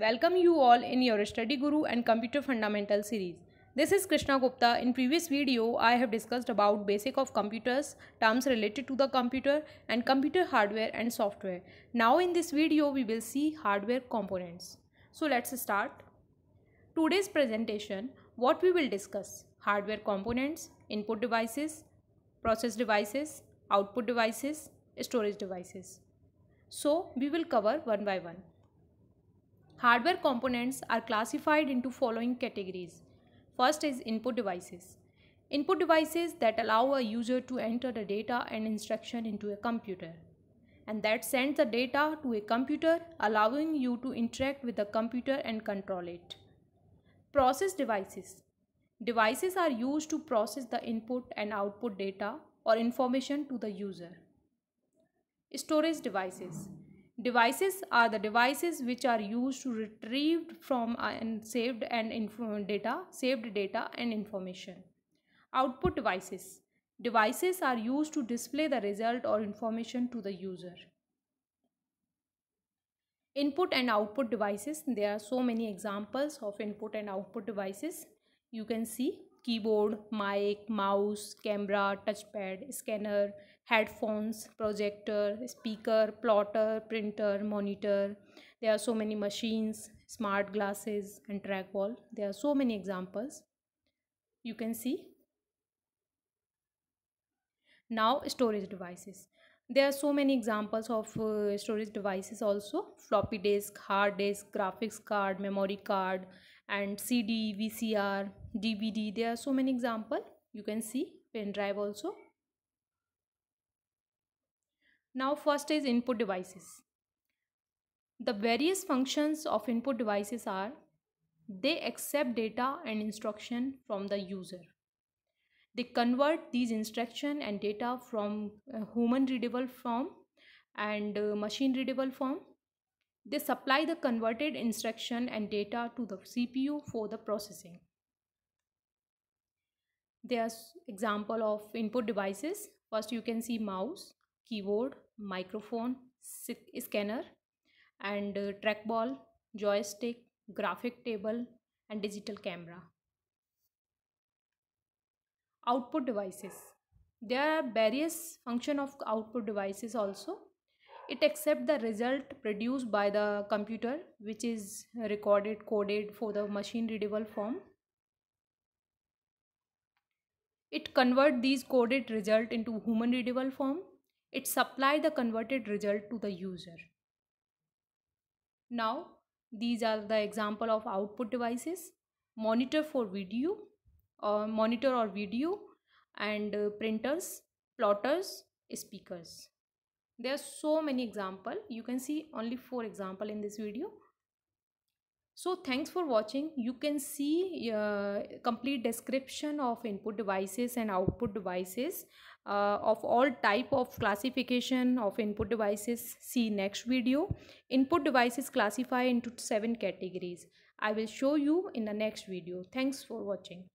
welcome you all in your study guru and computer fundamental series this is krishna gupta in previous video i have discussed about basic of computers terms related to the computer and computer hardware and software now in this video we will see hardware components so let's start today's presentation what we will discuss hardware components input devices process devices output devices storage devices so we will cover one by one Hardware components are classified into following categories. First is input devices. Input devices that allow a user to enter the data and instruction into a computer and that sends the data to a computer allowing you to interact with the computer and control it. Process devices. Devices are used to process the input and output data or information to the user. Storage devices. Devices are the devices which are used to retrieve from uh, and saved and info data, saved data and information. Output devices. Devices are used to display the result or information to the user. Input and output devices. There are so many examples of input and output devices. You can see keyboard, mic, mouse, camera, touchpad, scanner, headphones, projector, speaker, plotter, printer, monitor. There are so many machines, smart glasses and trackball. There are so many examples. You can see. Now storage devices. There are so many examples of uh, storage devices also. Floppy disk, hard disk, graphics card, memory card, and CD, VCR, DVD there are so many example you can see pen drive also. Now first is input devices. The various functions of input devices are they accept data and instruction from the user. They convert these instruction and data from uh, human readable form and uh, machine readable form they supply the converted instruction and data to the CPU for the processing. There's example of input devices. First you can see mouse, keyboard, microphone, scanner and uh, trackball, joystick, graphic table and digital camera. Output devices. There are various function of output devices also it accepts the result produced by the computer which is recorded coded for the machine readable form it convert these coded result into human readable form it supply the converted result to the user now these are the example of output devices monitor for video or uh, monitor or video and uh, printers plotters speakers there are so many example you can see only four example in this video so thanks for watching you can see uh, complete description of input devices and output devices uh, of all type of classification of input devices see next video input devices classify into seven categories i will show you in the next video thanks for watching